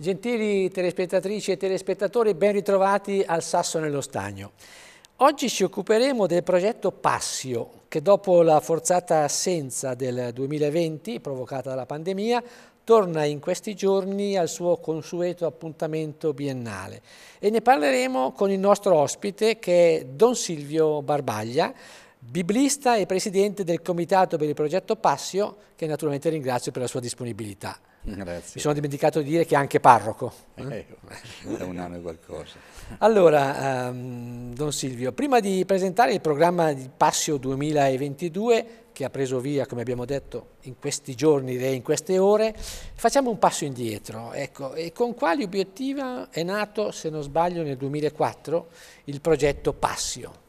Gentili telespettatrici e telespettatori, ben ritrovati al Sasso nello Stagno. Oggi ci occuperemo del progetto Passio, che dopo la forzata assenza del 2020, provocata dalla pandemia, torna in questi giorni al suo consueto appuntamento biennale. E ne parleremo con il nostro ospite, che è Don Silvio Barbaglia, biblista e presidente del comitato per il progetto Passio, che naturalmente ringrazio per la sua disponibilità. Grazie. Mi sono dimenticato di dire che è anche parroco. Eh, da eh, un anno e qualcosa. Allora, um, Don Silvio, prima di presentare il programma di Passio 2022, che ha preso via, come abbiamo detto, in questi giorni, e in queste ore, facciamo un passo indietro. Ecco, e con quali obiettivi è nato, se non sbaglio, nel 2004 il progetto Passio?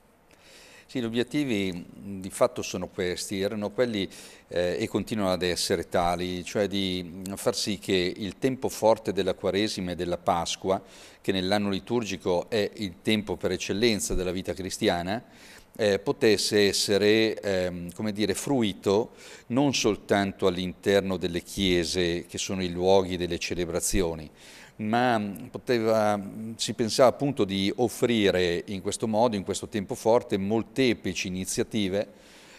Sì, gli obiettivi di fatto sono questi, erano quelli eh, e continuano ad essere tali, cioè di far sì che il tempo forte della Quaresima e della Pasqua, che nell'anno liturgico è il tempo per eccellenza della vita cristiana, eh, potesse essere ehm, come dire, fruito non soltanto all'interno delle chiese, che sono i luoghi delle celebrazioni, ma poteva, si pensava appunto di offrire in questo modo, in questo tempo forte, molteplici iniziative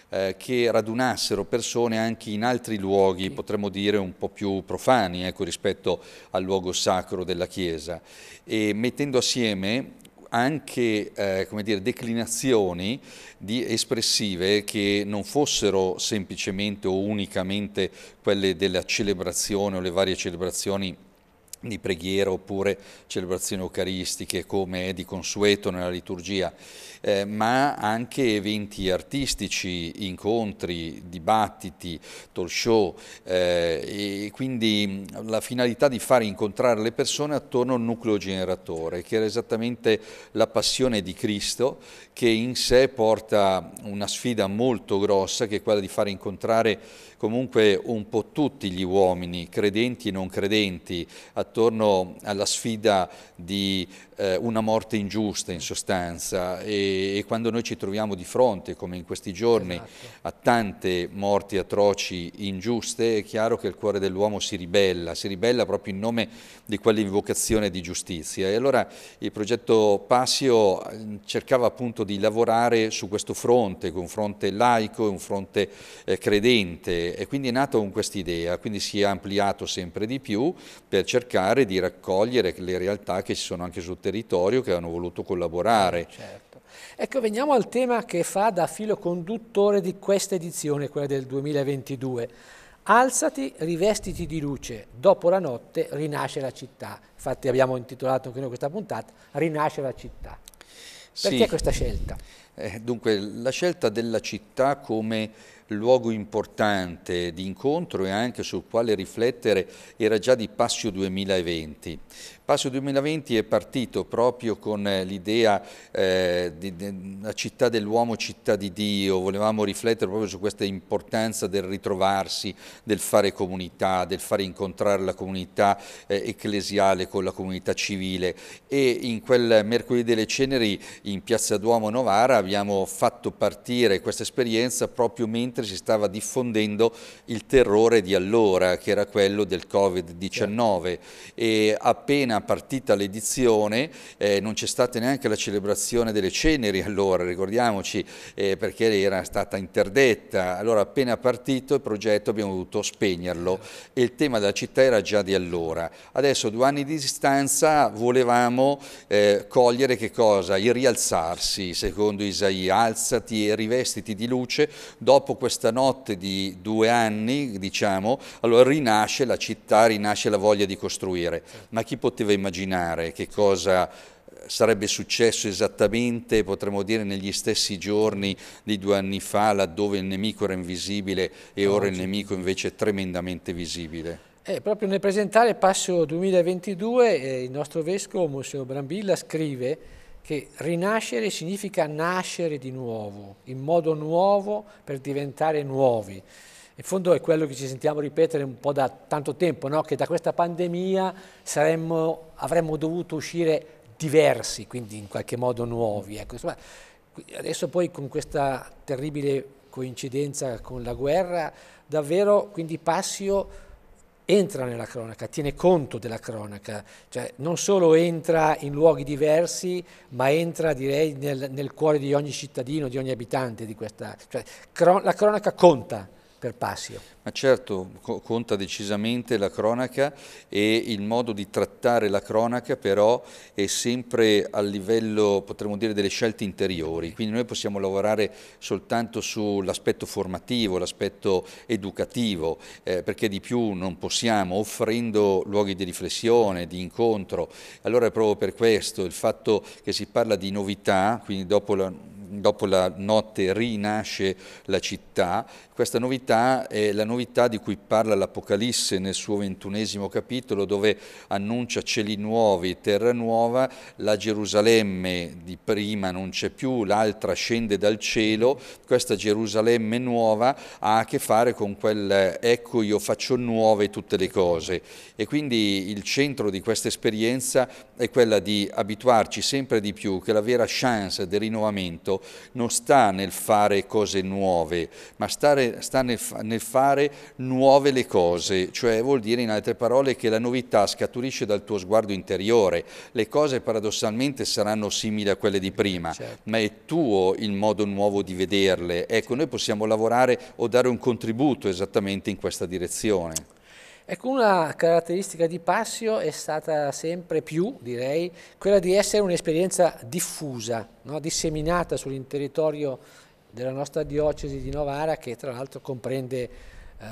eh, che radunassero persone anche in altri luoghi, potremmo dire un po' più profani ecco, rispetto al luogo sacro della Chiesa, e mettendo assieme anche eh, dire, declinazioni di espressive che non fossero semplicemente o unicamente quelle della celebrazione o le varie celebrazioni di preghiera oppure celebrazioni eucaristiche come è di consueto nella liturgia, eh, ma anche eventi artistici, incontri, dibattiti, talk show eh, e quindi la finalità di fare incontrare le persone attorno al nucleo generatore che era esattamente la passione di Cristo che in sé porta una sfida molto grossa che è quella di fare incontrare comunque un po' tutti gli uomini, credenti e non credenti, attorno attorno alla sfida di eh, una morte ingiusta in sostanza e, e, quando noi ci troviamo di fronte, come in questi giorni, esatto. a tante morti atroci ingiuste, è chiaro che il cuore dell'uomo si ribella, si ribella proprio in nome di quell'invocazione di giustizia. E allora il progetto Passio mm, cercava appunto di lavorare su questo fronte, un fronte laico, un fronte eh, credente e quindi è nato con questa idea, quindi si è ampliato sempre di più per cercare di raccogliere le realtà che ci sono anche sul territorio territorio che hanno voluto collaborare. Eh, certo. Ecco, veniamo al tema che fa da filo conduttore di questa edizione, quella del 2022. Alzati, rivestiti di luce, dopo la notte rinasce la città. Infatti abbiamo intitolato anche noi questa puntata, Rinasce la città. Perché sì. questa scelta? Eh, dunque, la scelta della città come luogo importante di incontro e anche sul quale riflettere era già di Passio 2020. Passio 2020 è partito proprio con eh, l'idea eh, di, di, città dell'uomo, città di Dio, volevamo riflettere proprio su questa importanza del ritrovarsi, del fare comunità, del fare incontrare la comunità eh, ecclesiale con la comunità civile e in quel mercoledì delle ceneri in piazza Duomo Novara abbiamo fatto partire questa esperienza proprio mentre mentre si stava diffondendo il terrore di allora, che era quello del Covid-19. E appena partita l'edizione eh, non c'è stata neanche la celebrazione delle ceneri allora, ricordiamoci, eh, perché era stata interdetta. Allora appena partito il progetto abbiamo dovuto spegnerlo e il tema della città era già di allora. Adesso due anni di distanza volevamo eh, cogliere che cosa? Il rialzarsi, secondo Isaia, alzati e rivestiti di luce dopo questa notte di due anni, diciamo, allora rinasce la città, rinasce la voglia di costruire. Ma chi poteva immaginare che cosa eh, sarebbe successo esattamente, potremmo dire, negli stessi giorni di due anni fa, laddove il nemico era invisibile e ora il nemico invece è tremendamente visibile? Eh, proprio nel presentare Passo 2022 eh, il nostro vescovo, Monsignor Brambilla, scrive che rinascere significa nascere di nuovo, in modo nuovo per diventare nuovi. In fondo è quello che ci sentiamo ripetere un po' da tanto tempo, no? che da questa pandemia saremmo, avremmo dovuto uscire diversi, quindi in qualche modo nuovi. Ecco. Insomma, adesso poi con questa terribile coincidenza con la guerra, davvero quindi Passio entra nella cronaca, tiene conto della cronaca, cioè non solo entra in luoghi diversi, ma entra direi nel, nel cuore di ogni cittadino, di ogni abitante di questa... Cioè, cron- la cronaca conta per Passio. Ma certo, co conta decisamente la cronaca e il modo di trattare la cronaca però è sempre a livello, potremmo dire, delle scelte interiori, quindi noi possiamo lavorare soltanto sull'aspetto formativo, l'aspetto educativo, eh, perché di più non possiamo, offrendo luoghi di riflessione, di incontro. Allora è proprio per questo il fatto che si parla di novità, quindi dopo la dopo la notte rinasce la città. Questa novità è la novità di cui parla l'Apocalisse nel suo ventunesimo capitolo dove annuncia cieli nuovi, terra nuova, la Gerusalemme di prima non c'è più, l'altra scende dal cielo, questa Gerusalemme nuova ha a che fare con quel ecco io faccio nuove tutte le cose e quindi il centro di questa esperienza è quella di abituarci sempre di più che la vera chance del rinnovamento non sta nel fare cose nuove, ma stare, sta nel, nel fare nuove le cose, cioè vuol dire in altre parole che la novità scaturisce dal tuo sguardo interiore, le cose paradossalmente saranno simili a quelle di prima, certo. ma è tuo il modo nuovo di vederle, ecco noi possiamo lavorare o dare un contributo esattamente in questa direzione. Ecco, una caratteristica di Passio è stata sempre più, direi, quella di essere un'esperienza diffusa, no? disseminata sul territorio della nostra diocesi di Novara, che tra l'altro comprende eh,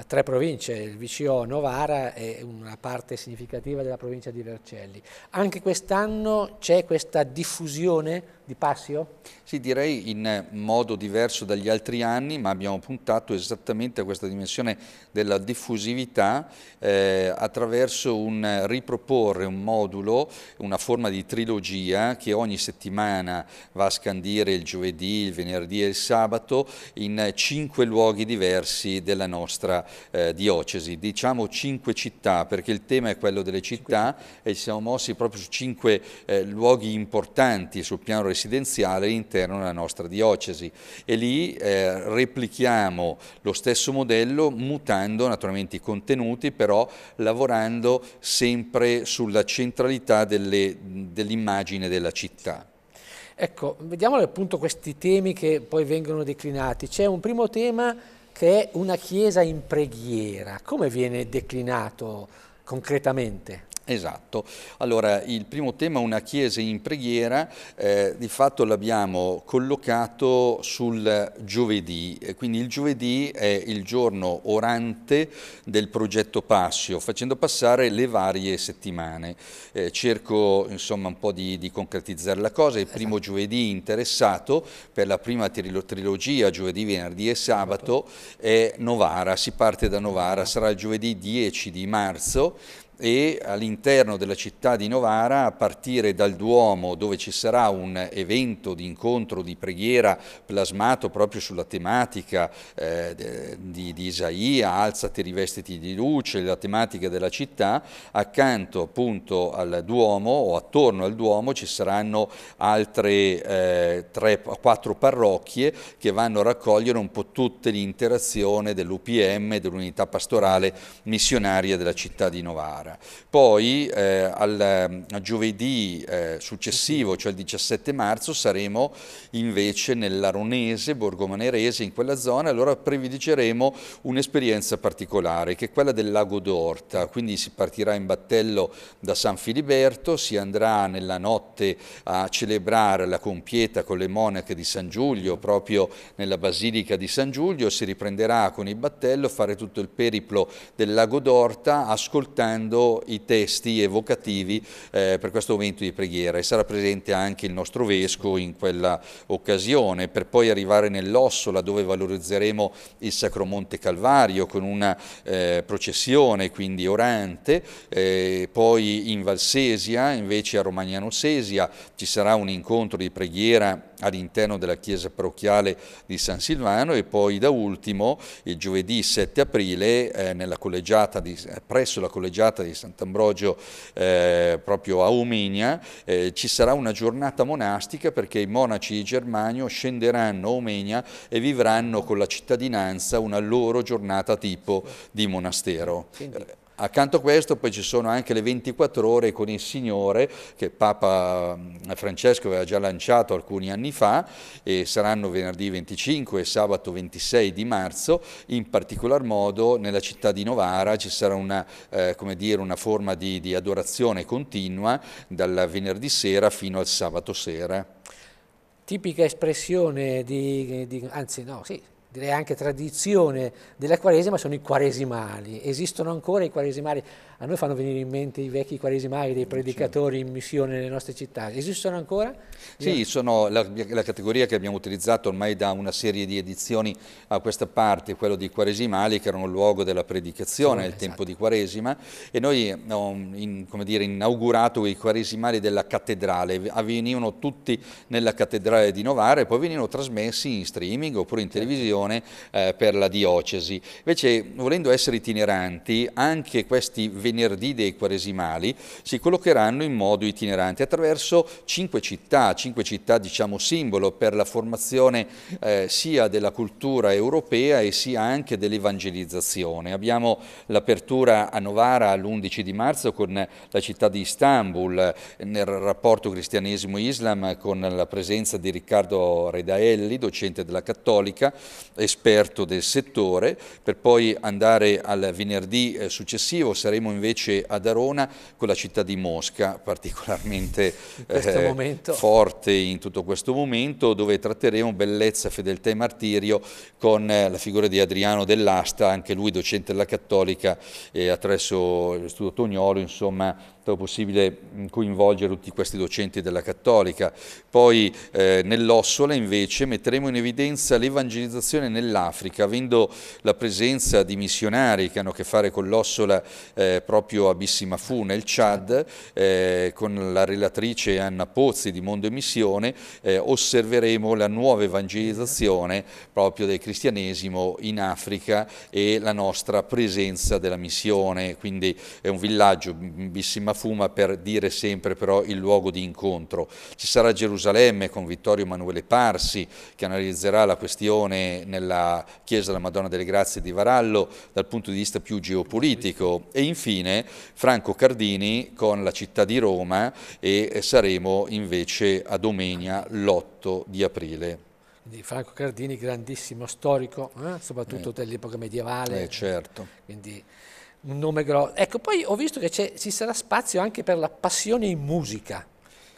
tre province, il VCO Novara e una parte significativa della provincia di Vercelli. Anche quest'anno c'è questa diffusione di Passio? Sì, direi in modo diverso dagli altri anni, ma abbiamo puntato esattamente a questa dimensione della diffusività eh, attraverso un riproporre un modulo, una forma di trilogia che ogni settimana va a scandire il giovedì, il venerdì e il sabato in cinque luoghi diversi della nostra eh, diocesi, diciamo cinque città, perché il tema è quello delle città e ci siamo mossi proprio su cinque eh, luoghi importanti sul piano restitutivo residenziale all'interno della nostra diocesi e lì eh, replichiamo lo stesso modello mutando naturalmente i contenuti però lavorando sempre sulla centralità dell'immagine della città. Ecco, vediamo appunto questi temi che poi vengono declinati. C'è un primo tema che è una chiesa in preghiera. Come viene declinato concretamente? Esatto, allora il primo tema una chiesa in preghiera, eh, di fatto l'abbiamo collocato sul giovedì, quindi il giovedì è il giorno orante del progetto Passio, facendo passare le varie settimane. Eh, cerco insomma un po' di, di concretizzare la cosa, il esatto. primo esatto. giovedì interessato per la prima trilogia, giovedì, venerdì e sabato, è Novara, si parte da Novara, sarà il giovedì 10 di marzo e all'interno della città di Novara, a partire dal Duomo, dove ci sarà un evento di incontro, di preghiera plasmato proprio sulla tematica eh, di, di, Isaia, alzati rivestiti di luce, la tematica della città, accanto appunto al Duomo o attorno al Duomo ci saranno altre eh, tre, quattro parrocchie che vanno a raccogliere un po' tutta l'interazione dell'UPM, dell'unità pastorale missionaria della città di Novara gara. Poi eh, al ehm, giovedì eh, successivo, cioè il 17 marzo, saremo invece nell'Aronese, Borgomanerese, in quella zona, allora prediligeremo un'esperienza particolare che è quella del Lago d'Orta, quindi si partirà in battello da San Filiberto, si andrà nella notte a celebrare la compieta con le monache di San Giulio, proprio nella Basilica di San Giulio, si riprenderà con il battello, fare tutto il periplo del Lago d'Orta ascoltando leggendo i testi evocativi eh, per questo momento di preghiera e sarà presente anche il nostro Vescovo in quella occasione, per poi arrivare nell'Ossola dove valorizzeremo il Sacro Monte Calvario con una eh, processione, quindi orante, eh, poi in Valsesia, invece a Romagnano Sesia ci sarà un incontro di preghiera all'interno della chiesa parrocchiale di San Silvano e poi da ultimo il giovedì 7 aprile eh, di, presso la collegiata di Sant'Ambrogio eh, proprio a Omegna eh, ci sarà una giornata monastica perché i monaci di Germanio scenderanno a Omegna e vivranno con la cittadinanza una loro giornata tipo di monastero. Quindi Accanto a questo poi ci sono anche le 24 ore con il Signore che Papa mm, Francesco aveva già lanciato alcuni anni fa e saranno venerdì 25 e sabato 26 di marzo, in particolar modo nella città di Novara ci sarà una, eh, dire, una forma di, di adorazione continua dal venerdì sera fino al sabato sera. Tipica espressione di, di anzi no, sì, direi anche tradizione della Quaresima sono i quaresimali, esistono ancora i quaresimali, a noi fanno venire in mente i vecchi quaresimari dei predicatori in missione nelle nostre città. Esistono ancora? Sì, sono la, la, categoria che abbiamo utilizzato ormai da una serie di edizioni a questa parte, quello dei quaresimali che erano il luogo della predicazione sì, nel esatto. tempo di quaresima e noi abbiamo um, in, inaugurato i quaresimali della cattedrale, venivano tutti nella cattedrale di Novara e poi venivano trasmessi in streaming oppure in certo. televisione eh, per la diocesi. Invece volendo essere itineranti anche questi 20 venerdì dei Quaresimali si collocheranno in modo itinerante attraverso cinque città, cinque città diciamo simbolo per la formazione eh, sia della cultura europea e sia anche dell'evangelizzazione. Abbiamo l'apertura a Novara l'11 di marzo con la città di Istanbul nel rapporto cristianesimo-islam con la presenza di Riccardo Redaelli, docente della Cattolica, esperto del settore, per poi andare al venerdì eh, successivo saremo in invece ad Arona con la città di Mosca, particolarmente eh, forte in tutto questo momento, dove tratteremo bellezza, fedeltà e martirio con eh, la figura di Adriano Dell'Asta, anche lui docente della Cattolica, eh, attraverso l'Istituto Tognolo, insomma stato possibile coinvolgere tutti questi docenti della Cattolica. Poi eh, nell'Ossola invece metteremo in evidenza l'evangelizzazione nell'Africa, avendo la presenza di missionari che hanno a che fare con l'Ossola eh, proprio a Bissimafu nel Chad, eh, con la relatrice Anna Pozzi di Mondo e Missione, eh, osserveremo la nuova evangelizzazione proprio del cristianesimo in Africa e la nostra presenza della missione, quindi è un villaggio Bissimafu ma fuma per dire sempre però il luogo di incontro. Ci sarà Gerusalemme con Vittorio Emanuele Parsi che analizzerà la questione nella Chiesa della Madonna delle Grazie di Varallo dal punto di vista più geopolitico e infine Franco Cardini con la città di Roma e saremo invece a Domegna l'8 di aprile. Franco Cardini, grandissimo storico, eh? soprattutto eh, dell'epoca medievale. Eh, certo. Quindi un nome grosso. Ecco, poi ho visto che ci sarà spazio anche per la passione in musica.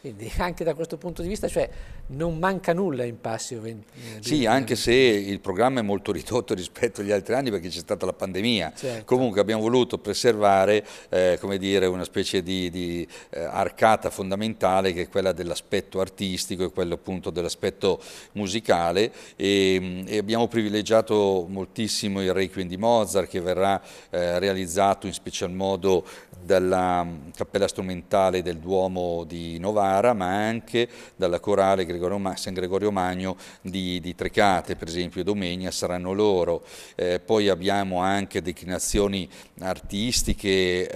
Quindi anche da questo punto di vista cioè, non manca nulla in passio. Eh, sì, anche se il programma è molto ridotto rispetto agli altri anni perché c'è stata la pandemia. Certo. Comunque abbiamo voluto preservare eh, dire, una specie di, di eh, arcata fondamentale che è quella dell'aspetto artistico e quello appunto dell'aspetto musicale e, mm, e, abbiamo privilegiato moltissimo il Requiem di Mozart che verrà eh, realizzato in special modo dalla mm, cappella strumentale del Duomo di Novara Novara, ma anche dalla corale Gregorio, San Gregorio Magno di, di, Trecate, per esempio Domenia, saranno loro. Eh, poi abbiamo anche declinazioni artistiche,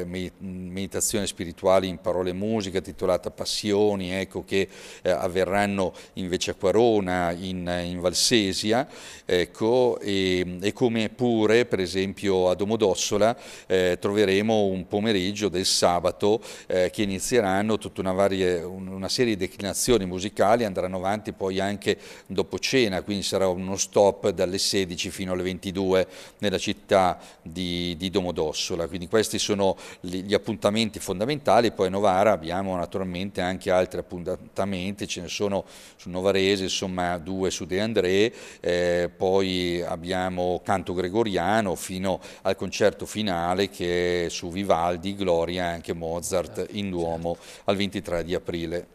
eh, meditazioni spirituali in parole e musica, titolata Passioni, ecco, che eh, avverranno invece a Quarona, in, in Valsesia, ecco, e, e, come pure, per esempio, a Domodossola eh, troveremo un pomeriggio del sabato eh, che inizieranno tutta una varia serie, eh, una serie di declinazioni musicali andranno avanti poi anche dopo cena, quindi sarà uno stop dalle 16 fino alle 22 nella città di, di Domodossola. Quindi questi sono gli appuntamenti fondamentali, poi a Novara abbiamo naturalmente anche altri appuntamenti, ce ne sono su Novarese, insomma due su De André, eh, poi abbiamo canto gregoriano fino al concerto finale che è su Vivaldi, Gloria e anche Mozart in Duomo certo. al 23 di di aprile.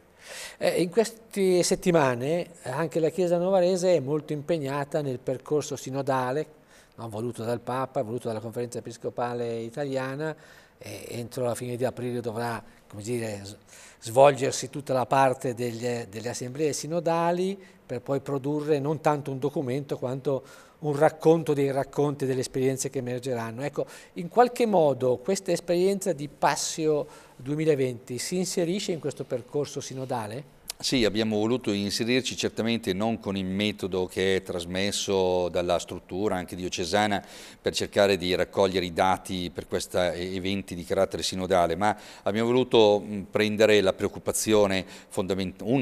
Eh, in queste settimane eh, anche la Chiesa novarese è molto impegnata nel percorso sinodale no, voluto dal Papa, voluto dalla Conferenza Episcopale Italiana, eh, entro la fine di aprile dovrà come dire, svolgersi tutta la parte degli, delle assemblee sinodali per poi produrre non tanto un documento quanto un racconto dei racconti delle esperienze che emergeranno. Ecco, in qualche modo questa esperienza di passio 2020 si inserisce in questo percorso sinodale? Sì, abbiamo voluto inserirci certamente non con il metodo che è trasmesso dalla struttura anche diocesana per cercare di raccogliere i dati per questi eventi di carattere sinodale, ma abbiamo voluto prendere una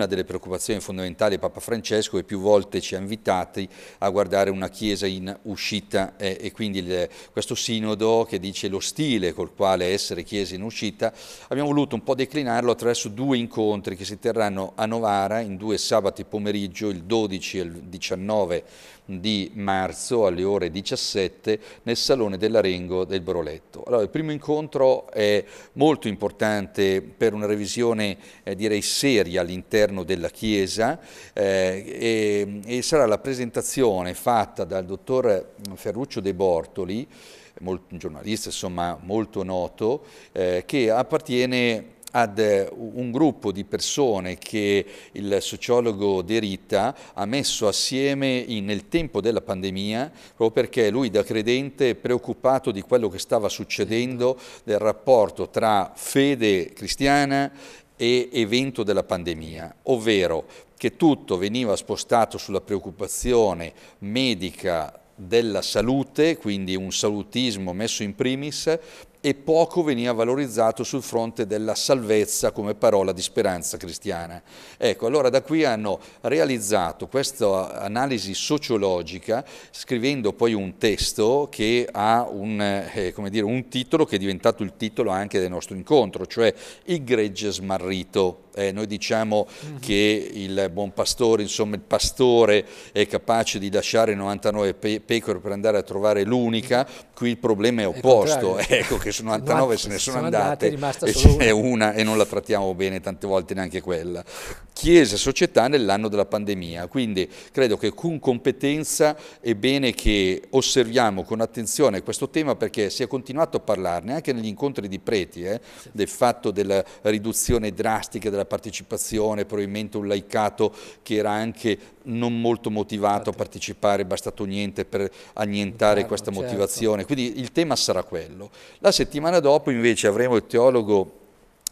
delle preoccupazioni fondamentali di Papa Francesco che più volte ci ha invitati a guardare una Chiesa in uscita e quindi questo sinodo che dice lo stile col quale essere Chiesa in uscita, abbiamo voluto un po' declinarlo attraverso due incontri che si terranno a a Novara in due sabati pomeriggio, il 12 e il 19 di marzo alle ore 17 nel Salone dell'Arengo del Broletto. Allora, il primo incontro è molto importante per una revisione eh, direi seria all'interno della Chiesa eh, e, e sarà la presentazione fatta dal dottor Ferruccio De Bortoli un giornalista insomma, molto noto, eh, che appartiene ad eh, un gruppo di persone che il sociologo De Rita ha messo assieme in, nel tempo della pandemia, proprio perché lui da credente è preoccupato di quello che stava succedendo, del rapporto tra fede cristiana e evento della pandemia, ovvero che tutto veniva spostato sulla preoccupazione medica della salute, quindi un salutismo messo in primis, e poco veniva valorizzato sul fronte della salvezza come parola di speranza cristiana. Ecco, allora da qui hanno realizzato questa analisi sociologica scrivendo poi un testo che ha un, eh, dire, un titolo che è diventato il titolo anche del nostro incontro, cioè I gregge smarrito eh, noi diciamo mm -hmm. che il buon pastore, insomma il pastore è capace di lasciare 99 pe pecore per andare a trovare l'unica, mhm. qui il problema è opposto, è ecco che su 99 se ne sono, sono andate, andate e c'è una e non la trattiamo bene tante volte neanche quella. Chiesa società nell'anno della pandemia. Quindi credo che con competenza è bene che osserviamo con attenzione questo tema perché si è continuato a parlarne anche negli incontri di preti, eh, del fatto della riduzione drastica della partecipazione, probabilmente un laicato che era anche non molto motivato a partecipare, è bastato niente per annientare certo, questa certo. motivazione. Quindi il tema sarà quello. La settimana dopo invece avremo il teologo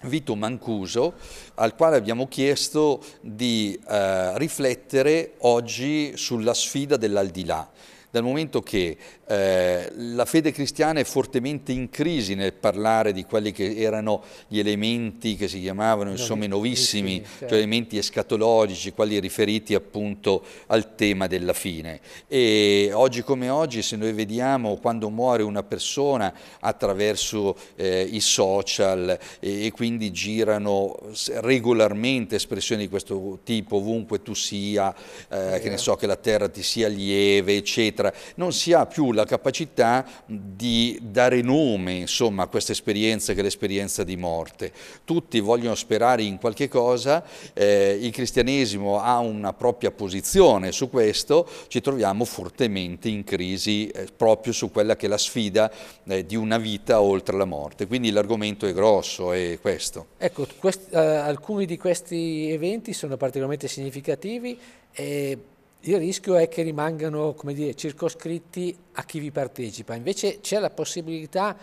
Vito Mancuso, al quale abbiamo chiesto di eh, riflettere oggi sulla sfida dell'aldilà dal momento che eh, la fede cristiana è fortemente in crisi nel parlare di quelli che erano gli elementi che si chiamavano insomma i novissimi, novissimi cioè elementi escatologici, quelli riferiti appunto al tema della fine. E oggi come oggi se noi vediamo quando muore una persona attraverso eh, i social e, e quindi girano regolarmente espressioni di questo tipo ovunque tu sia, eh, che ne so, che la terra ti sia lieve, eccetera, eccetera, non si ha più la capacità di dare nome insomma, a questa esperienza che è l'esperienza di morte. Tutti vogliono sperare in qualche cosa, eh, il cristianesimo ha una propria posizione su questo, ci troviamo fortemente in crisi eh, proprio su quella che è la sfida eh, di una vita oltre la morte. Quindi l'argomento è grosso, è questo. Ecco, quest eh, alcuni di questi eventi sono particolarmente significativi. E il rischio è che rimangano dire, circoscritti a chi vi partecipa, invece c'è la possibilità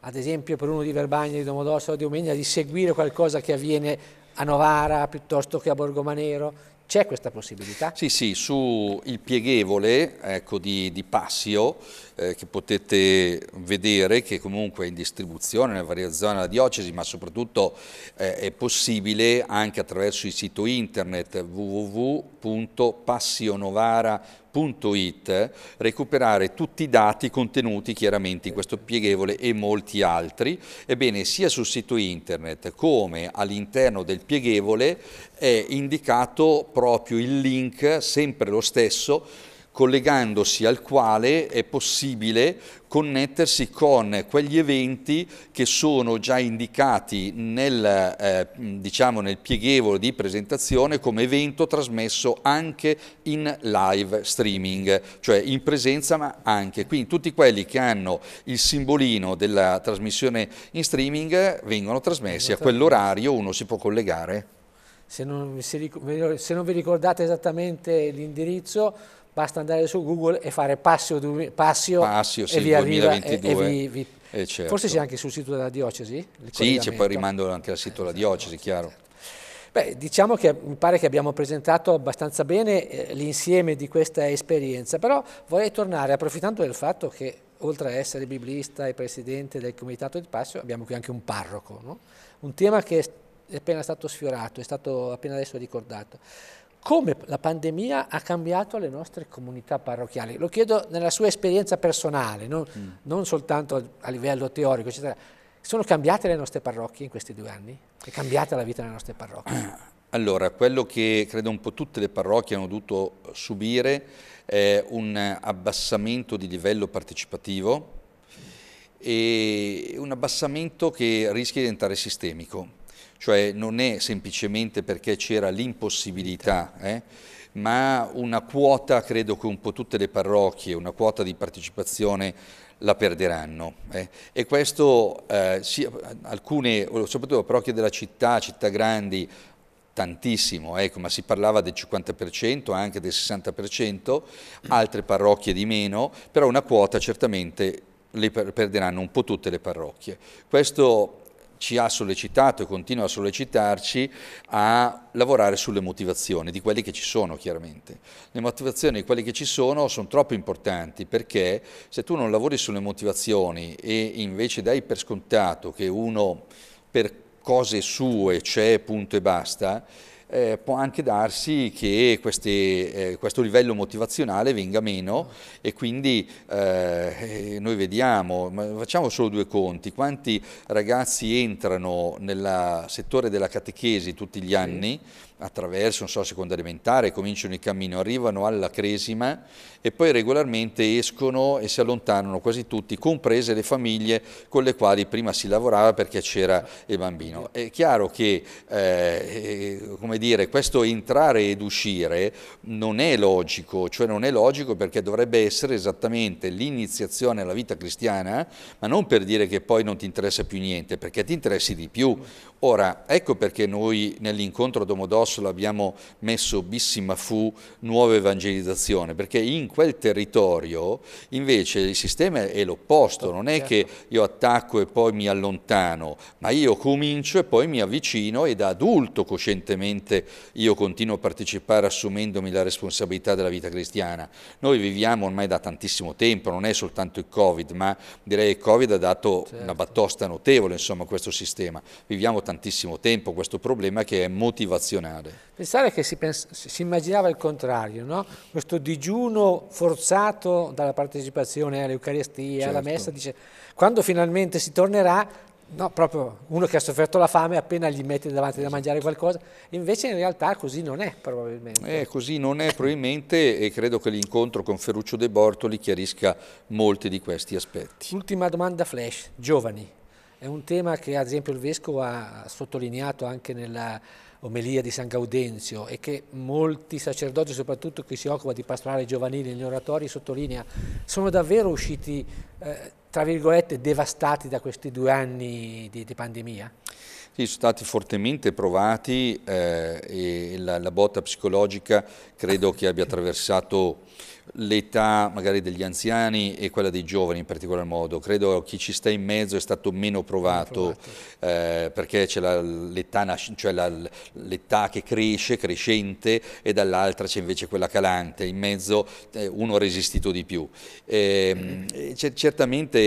ad esempio per uno di Verbagna, di Domodossola, di Omegna, di seguire qualcosa che avviene a Novara piuttosto che a Borgomanero, c'è questa possibilità? Sì, sì, sul pieghevole ecco, di, di, Passio, eh, che potete vedere, che comunque è in distribuzione nelle varie zone della diocesi, ma soprattutto eh, è possibile anche attraverso il sito internet www.passionovara.com www.it recuperare tutti i dati contenuti chiaramente in questo pieghevole e molti altri. Ebbene, sia sul sito internet come all'interno del pieghevole è indicato proprio il link, sempre lo stesso, collegandosi al quale è possibile connettersi con quegli eventi che sono già indicati nel, eh, diciamo nel pieghevole di presentazione come evento trasmesso anche in live streaming, cioè in presenza ma anche. Quindi tutti quelli che hanno il simbolino della trasmissione in streaming vengono trasmessi a quell'orario, uno si può collegare. Se non, se non vi ricordate esattamente l'indirizzo basta andare su Google e fare Passio, passio, passio sì, e via 2022. Viva, e, e vi, vi. Eh, certo. Forse c'è anche sul sito della diocesi? Sì, c'è poi rimando anche al sito della esatto. diocesi, chiaro. Beh, diciamo che mi pare che abbiamo presentato abbastanza bene eh, l'insieme di questa esperienza, però vorrei tornare approfittando del fatto che oltre a essere biblista e presidente del comitato di Passio abbiamo qui anche un parroco, no? un tema che è appena stato sfiorato, è stato appena adesso ricordato come la pandemia ha cambiato le nostre comunità parrocchiali. Lo chiedo nella sua esperienza personale, non, mm. non soltanto a livello teorico, eccetera. Sono cambiate le nostre parrocchie in questi due anni? È cambiata la vita delle nostre parrocchie? Allora, quello che credo un po' tutte le parrocchie hanno dovuto subire è un abbassamento di livello partecipativo e un abbassamento che rischia di diventare sistemico cioè non è semplicemente perché c'era l'impossibilità, eh, ma una quota, credo che un po' tutte le parrocchie, una quota di partecipazione la perderanno. Eh. E questo, eh, sì, alcune, soprattutto le parrocchie della città, città grandi, tantissimo, ecco, ma si parlava del 50%, anche del 60%, altre parrocchie di meno, però una quota certamente le perderanno un po' tutte le parrocchie. Questo ci ha sollecitato e continua a sollecitarci a lavorare sulle motivazioni di quelli che ci sono chiaramente. Le motivazioni di quelli che ci sono sono troppo importanti perché se tu non lavori sulle motivazioni e invece dai per scontato che uno per cose sue c'è punto e basta, eh, può anche darsi che queste, eh, questo livello motivazionale venga meno e quindi eh, eh noi vediamo, facciamo solo due conti, quanti ragazzi entrano nel settore della catechesi tutti gli anni sì attraverso, non so, seconda elementare, cominciano il cammino, arrivano alla cresima e poi regolarmente escono e si allontanano quasi tutti, comprese le famiglie con le quali prima si lavorava perché c'era il bambino. È chiaro che, eh, eh, come dire, questo entrare ed uscire non è logico, cioè non è logico perché dovrebbe essere esattamente l'iniziazione alla vita cristiana, ma non per dire che poi non ti interessa più niente, perché ti interessi di più Ora, ecco perché noi nell'incontro a Domodossola abbiamo messo Bissima fu nuova evangelizzazione, perché in quel territorio invece il sistema è l'opposto, non è certo. che io attacco e poi mi allontano, ma io comincio e poi mi avvicino e da adulto coscientemente io continuo a partecipare assumendomi la responsabilità della vita cristiana. Noi viviamo ormai da tantissimo tempo, non è soltanto il Covid, ma direi che il Covid ha dato certo. una battosta notevole insomma, a questo sistema. Viviamo tantissimo tempo questo problema che è motivazionale. Pensare che si, pens si immaginava il contrario, no? questo digiuno forzato dalla partecipazione all'Eucaristia, certo. alla Messa, dice quando finalmente si tornerà No, proprio uno che ha sofferto la fame appena gli mette davanti da mangiare qualcosa, invece in realtà così non è probabilmente. Eh, così non è probabilmente e credo che l'incontro con Ferruccio De Bortoli chiarisca molti di questi aspetti. Ultima domanda flash, giovani, è un tema che ad esempio il Vescovo ha sottolineato anche nella omelia di San Gaudenzio e che molti sacerdoti, soprattutto chi si occupa di pastorale giovanile negli oratori, sottolinea, sono davvero usciti, eh, tra virgolette, devastati da questi due anni di, di pandemia? Sì, sono stati fortemente provati eh, e la, la botta psicologica credo che abbia attraversato l'età magari degli anziani e quella dei giovani in particolar modo. Credo chi ci sta in mezzo è stato meno provato, eh, perché c'è l'età cioè che cresce, crescente, e dall'altra c'è invece quella calante. In mezzo eh, uno ha resistito di più. Ehm, e, certamente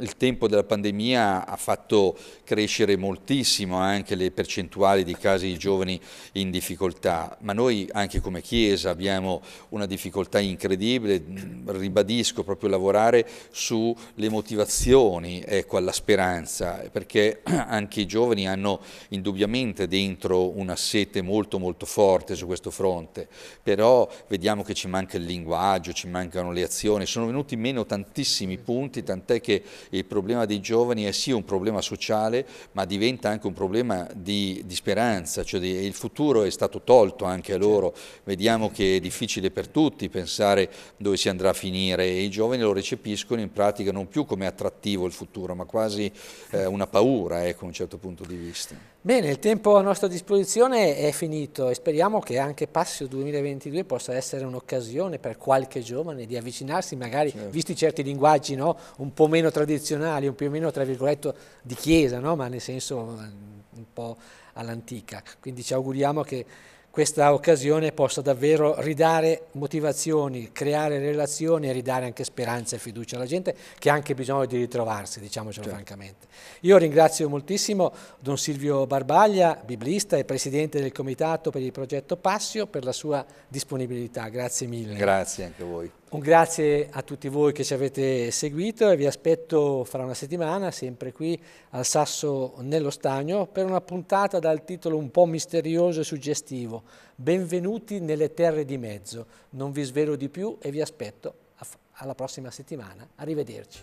il tempo della pandemia ha fatto crescere moltissimo anche le percentuali di casi di giovani in difficoltà, ma noi anche come Chiesa abbiamo una difficoltà incredibile incredibile, ribadisco proprio lavorare sulle motivazioni, ecco, alla speranza, perché anche i giovani hanno indubbiamente dentro una sete molto molto forte su questo fronte, però vediamo che ci manca il linguaggio, ci mancano le azioni, sono venuti meno tantissimi punti, tant'è che il problema dei giovani è sì un problema sociale, ma diventa anche un problema di, di speranza, cioè di, il futuro è stato tolto anche a loro, certo. vediamo che è difficile per tutti pensare dove si andrà a finire e i giovani lo recepiscono in pratica non più come attrattivo il futuro, ma quasi eh, una paura, ecco, un certo punto di vista. Bene, il tempo a nostra disposizione è finito e speriamo che anche Passio 2022 possa essere un'occasione per qualche giovane di avvicinarsi, magari certo. visti certi linguaggi no? un po' meno tradizionali, un po' meno tra virgolette di chiesa, no? ma nel senso eh, un po' all'antica. Quindi ci auguriamo che questa occasione possa davvero ridare motivazioni, creare relazioni e ridare anche speranza e fiducia alla gente che ha anche bisogno di ritrovarsi, diciamocelo certo. francamente. Io ringrazio moltissimo Don Silvio Barbaglia, biblista e presidente del comitato per il progetto Passio, per la sua disponibilità. Grazie mille. Grazie anche a voi. Un grazie a tutti voi che ci avete seguito e vi aspetto fra una settimana, sempre qui al Sasso nello Stagno, per una puntata dal titolo un po' misterioso e suggestivo. Benvenuti nelle terre di mezzo. Non vi svelo di più e vi aspetto alla prossima settimana. Arrivederci.